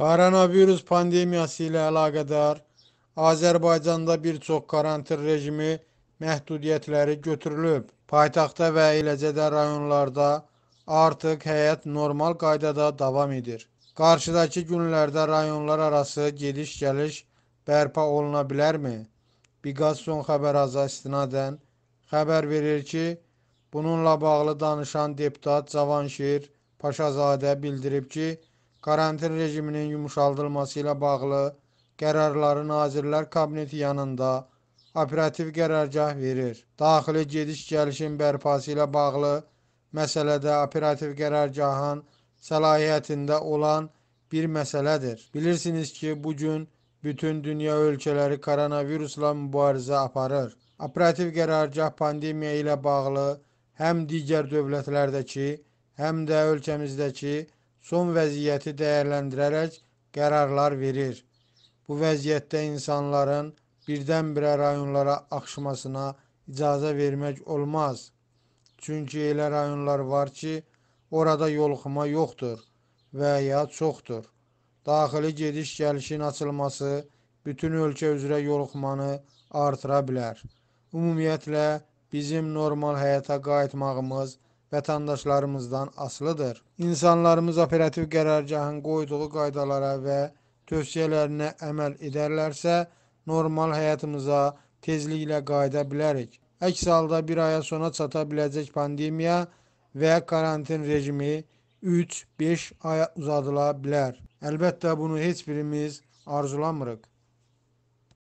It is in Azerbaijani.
Koronavirus pandemiyası ilə əlaqədar Azərbaycanda bir çox karantin rejimi məhdudiyyətləri götürülüb. Paytaxtda və eləcə də rayonlarda artıq həyat normal qaydada davam edir. Qarşıdakı günlərdə rayonlar arası gediş-gəliş bərpa oluna bilərmi? Biqaz son xəbər aza istinadən xəbər verir ki, bununla bağlı danışan deputat Cavanşir Paşazadə bildirib ki, karantin rejiminin yumuşaldılması ilə bağlı qərarları Nazirlər Kabineti yanında operativ qərargah verir. Daxili gediş-gəlişin bərpası ilə bağlı məsələdə operativ qərargahın səlahiyyətində olan bir məsələdir. Bilirsiniz ki, bu gün bütün dünya ölkələri koronavirusla mübarizə aparır. Operativ qərargah pandemiya ilə bağlı həm digər dövlətlərdəki, həm də ölkəmizdəki son vəziyyəti dəyərləndirərək qərarlar verir. Bu vəziyyətdə insanların birdən-birə rayonlara axışmasına icazə vermək olmaz. Çünki elə rayonlar var ki, orada yolxuma yoxdur və ya çoxdur. Daxili gediş-gəlişin açılması bütün ölkə üzrə yolxumanı artıra bilər. Ümumiyyətlə, bizim normal həyata qayıtmağımız vətəndaşlarımızdan asılıdır. İnsanlarımız operativ qərargahın qoyduğu qaydalara və tövsiyələrinə əməl edərlərsə, normal həyatımıza tezliklə qayıda bilərik. Əks halda bir aya sona çata biləcək pandemiya və karantin rejimi 3-5 aya uzadıla bilər. Əlbəttə bunu heç birimiz arzulamırıq.